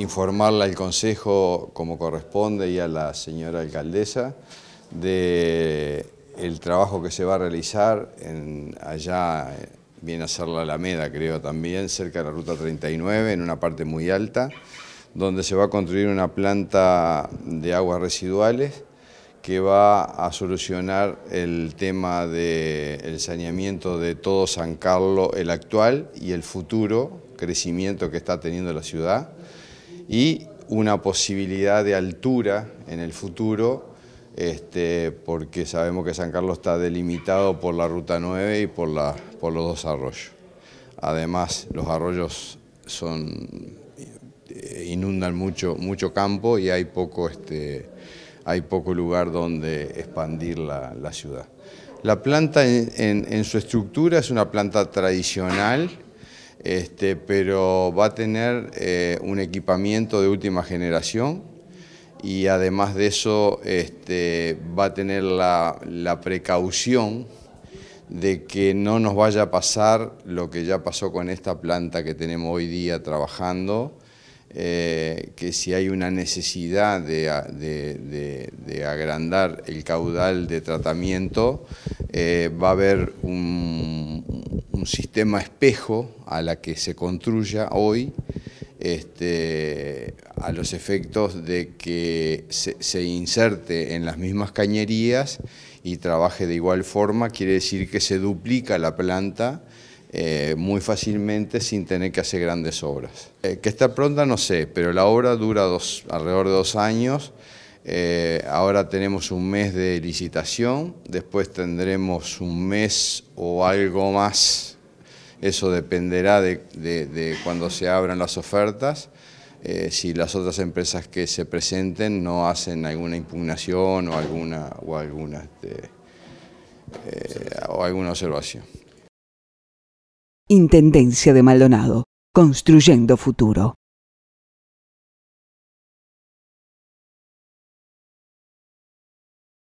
Informarle al Consejo como corresponde y a la señora alcaldesa de trabajo que se va a realizar en, allá, eh, viene a ser la Alameda creo también, cerca de la Ruta 39, en una parte muy alta, donde se va a construir una planta de aguas residuales que va a solucionar el tema del saneamiento de todo San Carlos, el actual y el futuro crecimiento que está teniendo la ciudad y una posibilidad de altura en el futuro, este, porque sabemos que San Carlos está delimitado por la Ruta 9 y por, los dos arroyos. Además, los arroyos eh, inundan mucho, campo y este, hay poco, lugar donde expandir la, ciudad. La planta en, en su estructura es una planta tradicional, este, pero va a tener eh, un equipamiento de última generación y además de eso este, va a tener la, precaución de que no nos vaya a pasar lo que ya pasó con esta planta que tenemos hoy día trabajando, eh, que si hay una necesidad de, agrandar el caudal de tratamiento, eh, va a haber un sistema espejo a la que se construya hoy este, a los efectos de que se, inserte en las mismas cañerías y trabaje de igual forma, quiere decir que se duplica la planta eh, muy fácilmente sin tener que hacer grandes obras. Eh, que está pronta no sé, pero la obra dura dos, alrededor de dos años, eh, ahora tenemos un mes de licitación, después tendremos un mes o algo más eso dependerá de, cuando se abran las ofertas. Eh, si las otras empresas que se presenten no hacen alguna impugnación o alguna, o alguna, este, eh, o alguna observación. Intendencia de Maldonado, construyendo futuro.